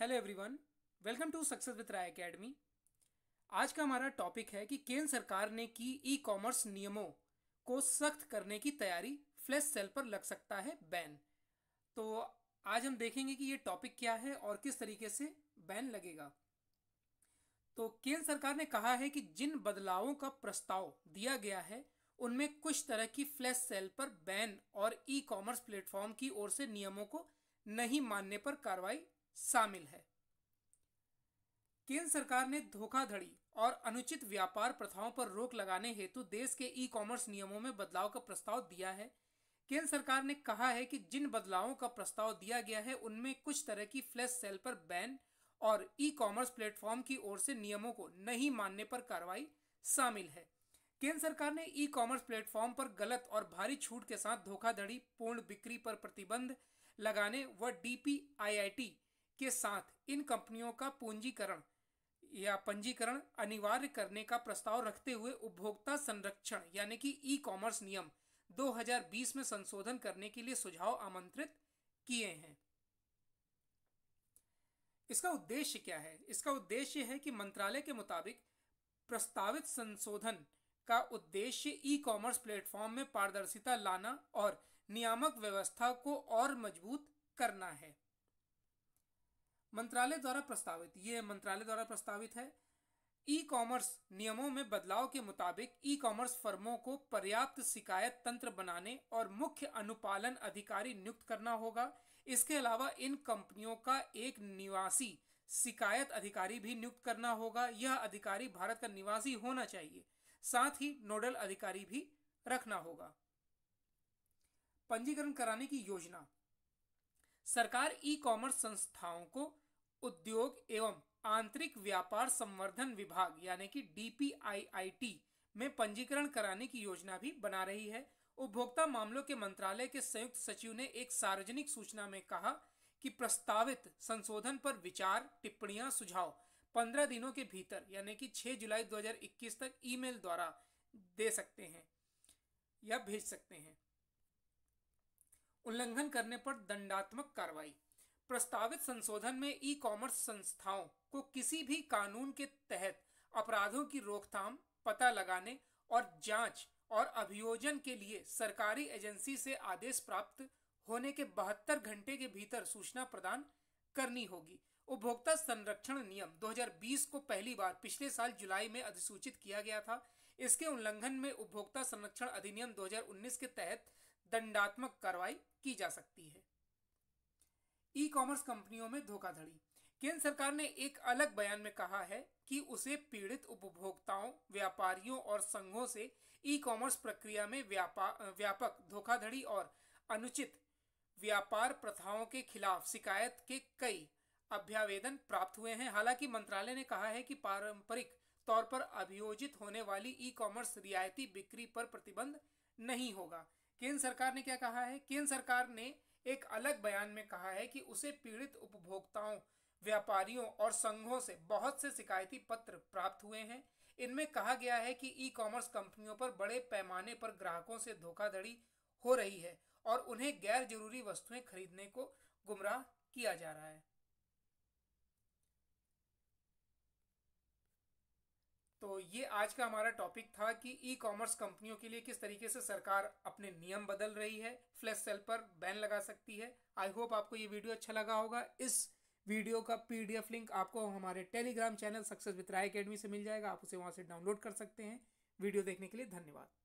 hello everyone welcome to Success with Rai Academy आज का हमारा टॉपिक है कि केंद्र सरकार ने की ई कॉमर्स नियमों को सख्त करने की तैयारी फ्लैश सेल पर लग सकता है बैन तो आज हम देखेंगे कि ये टॉपिक क्या है और किस तरीके से बैन लगेगा तो केंद्र सरकार ने कहा है कि जिन बदलावों का प्रस्ताव दिया गया है उनमें कुछ तरह की फ्लैश सेल पर बैन और ई कॉमर्स प्लेटफॉर्म की ओर से नियमों को नहीं मानने पर कार्रवाई शामिल है केंद्र सरकार ने धोखाधड़ी और अनुचित व्यापार प्रथाओं पर रोक लगाने हेतु देश के ई कॉमर्स नियमों में बदलाव का प्रस्ताव दिया है केंद्र सरकार ने कहा है कि जिन बदलावों का प्रस्ताव दिया गया है उनमें कुछ तरह की फ्लैश सेल पर बैन और ई कॉमर्स प्लेटफॉर्म की ओर से नियमों को नहीं मानने पर कार्रवाई शामिल है केंद्र सरकार ने ई कॉमर्स प्लेटफॉर्म पर गलत और भारी छूट के साथ धोखाधड़ी पूर्ण बिक्री पर प्रतिबंध लगाने व डीपीआईआईटी के साथ इन कंपनियों का पूंजीकरण या पंजीकरण अनिवार्य करने का प्रस्ताव रखते हुए उपभोक्ता संरक्षण यानी कि ई कॉमर्स नियम 2020 में संशोधन करने के लिए सुझाव आमंत्रित किए हैं इसका उद्देश्य क्या है इसका उद्देश्य है कि मंत्रालय के मुताबिक प्रस्तावित संशोधन का उद्देश्य ई कॉमर्स प्लेटफॉर्म में पारदर्शिता लाना और नियामक व्यवस्था को और मजबूत करना है मंत्रालय द्वारा प्रस्तावित ये मंत्रालय द्वारा प्रस्तावित है ई कॉमर्स नियमों में बदलाव के मुताबिक ई कॉमर्स फर्मों को पर्याप्त शिकायत तंत्र बनाने और मुख्य अनुपालन अधिकारी नियुक्त करना होगा इसके अलावा इन कंपनियों का एक निवासी शिकायत अधिकारी भी नियुक्त करना होगा यह अधिकारी भारत का निवासी होना चाहिए साथ ही नोडल अधिकारी भी रखना होगा पंजीकरण कराने की योजना सरकार ई कॉमर्स संस्थाओं को उद्योग एवं आंतरिक व्यापार संवर्धन विभाग यानी कि डीपीआईआईटी में पंजीकरण कराने की योजना भी बना रही है उपभोक्ता मामलों के मंत्रालय के संयुक्त सचिव ने एक सार्वजनिक सूचना में कहा कि प्रस्तावित संशोधन पर विचार टिप्पणियां सुझाव 15 दिनों के भीतर यानी कि 6 जुलाई 2021 तक ईमेल द्वारा दे सकते हैं या भेज सकते हैं उल्लंघन करने पर दंडात्मक कार्रवाई प्रस्तावित संशोधन में ई कॉमर्स संस्थाओं को किसी भी कानून के तहत अपराधों की रोकथाम पता लगाने और जांच और अभियोजन के लिए सरकारी एजेंसी से आदेश प्राप्त होने के बहत्तर घंटे के भीतर सूचना प्रदान करनी होगी उपभोक्ता संरक्षण नियम 2020 को पहली बार पिछले साल जुलाई में अधिसूचित किया गया था इसके उल्लंघन में उपभोक्ता संरक्षण अधिनियम 2019 के तहत दंडात्मक कार्रवाई की जा सकती है ई कॉमर्स कंपनियों में धोखाधड़ी केंद्र सरकार ने एक अलग बयान में कहा है कि उसे पीड़ित उपभोक्ताओं व्यापारियों और संघों से ई कॉमर्स प्रक्रिया में व्यापक धोखाधड़ी और अनुचित व्यापार प्रथाओं के खिलाफ शिकायत के कई अभ्यावेदन प्राप्त हुए हैं हालांकि मंत्रालय ने कहा है कि पारंपरिक तौर पर अभियोजित होने वाली ई कॉमर्स रियायती बिक्री पर प्रतिबंध नहीं होगा केंद्र सरकार ने क्या कहा है केंद्र सरकार ने एक अलग बयान में कहा है कि उसे पीड़ित उपभोक्ताओं व्यापारियों और संघों से बहुत से शिकायती पत्र प्राप्त हुए हैं इनमें कहा गया है कि ई कॉमर्स कंपनियों पर बड़े पैमाने पर ग्राहकों से धोखाधड़ी हो रही है और उन्हें गैर जरूरी वस्तुएं खरीदने को गुमराह किया जा रहा है तो ये आज का हमारा टॉपिक था कि ई कॉमर्स कंपनियों के लिए किस तरीके से सरकार अपने नियम बदल रही है फ्लैश सेल पर बैन लगा सकती है आई होप आपको ये वीडियो अच्छा लगा होगा इस वीडियो का पीडीएफ लिंक आपको हमारे Telegram channel Success with Rai Academy से मिल जाएगा आप उसे वहाँ से डाउनलोड कर सकते हैं वीडियो देखने के लिए धन्यवाद